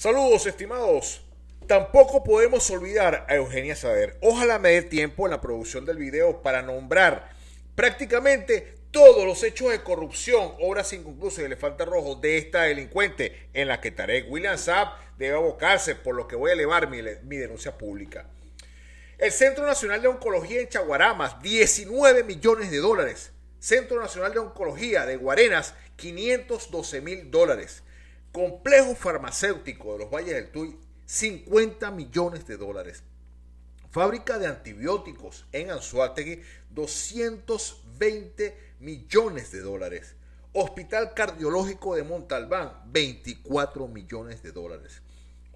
Saludos, estimados. Tampoco podemos olvidar a Eugenia Sader. Ojalá me dé tiempo en la producción del video para nombrar prácticamente todos los hechos de corrupción, obras inconclusas y elefante rojo de esta delincuente en la que Tarek William Saab debe abocarse, por lo que voy a elevar mi, mi denuncia pública. El Centro Nacional de Oncología en Chaguaramas, 19 millones de dólares. Centro Nacional de Oncología de Guarenas, 512 mil dólares. Complejo farmacéutico de los Valles del Tuy, 50 millones de dólares. Fábrica de antibióticos en Anzuategui, 220 millones de dólares. Hospital Cardiológico de Montalbán, 24 millones de dólares.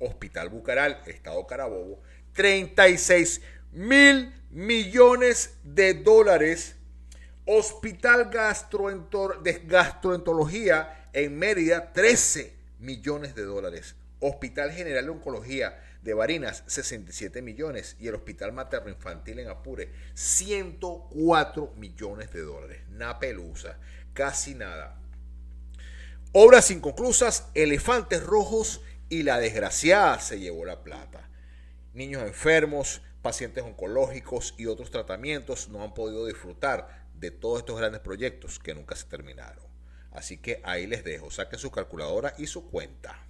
Hospital Bucaral, Estado Carabobo, 36 mil millones de dólares. Hospital Gastroentor de Gastroenterología en Mérida, 13 millones de dólares. Hospital General de Oncología de Barinas, 67 millones. Y el Hospital Materno Infantil en Apure, 104 millones de dólares. Napelusa, pelusa, casi nada. Obras inconclusas, elefantes rojos y la desgraciada se llevó la plata. Niños enfermos, pacientes oncológicos y otros tratamientos no han podido disfrutar de todos estos grandes proyectos que nunca se terminaron. Así que ahí les dejo, saquen su calculadora y su cuenta.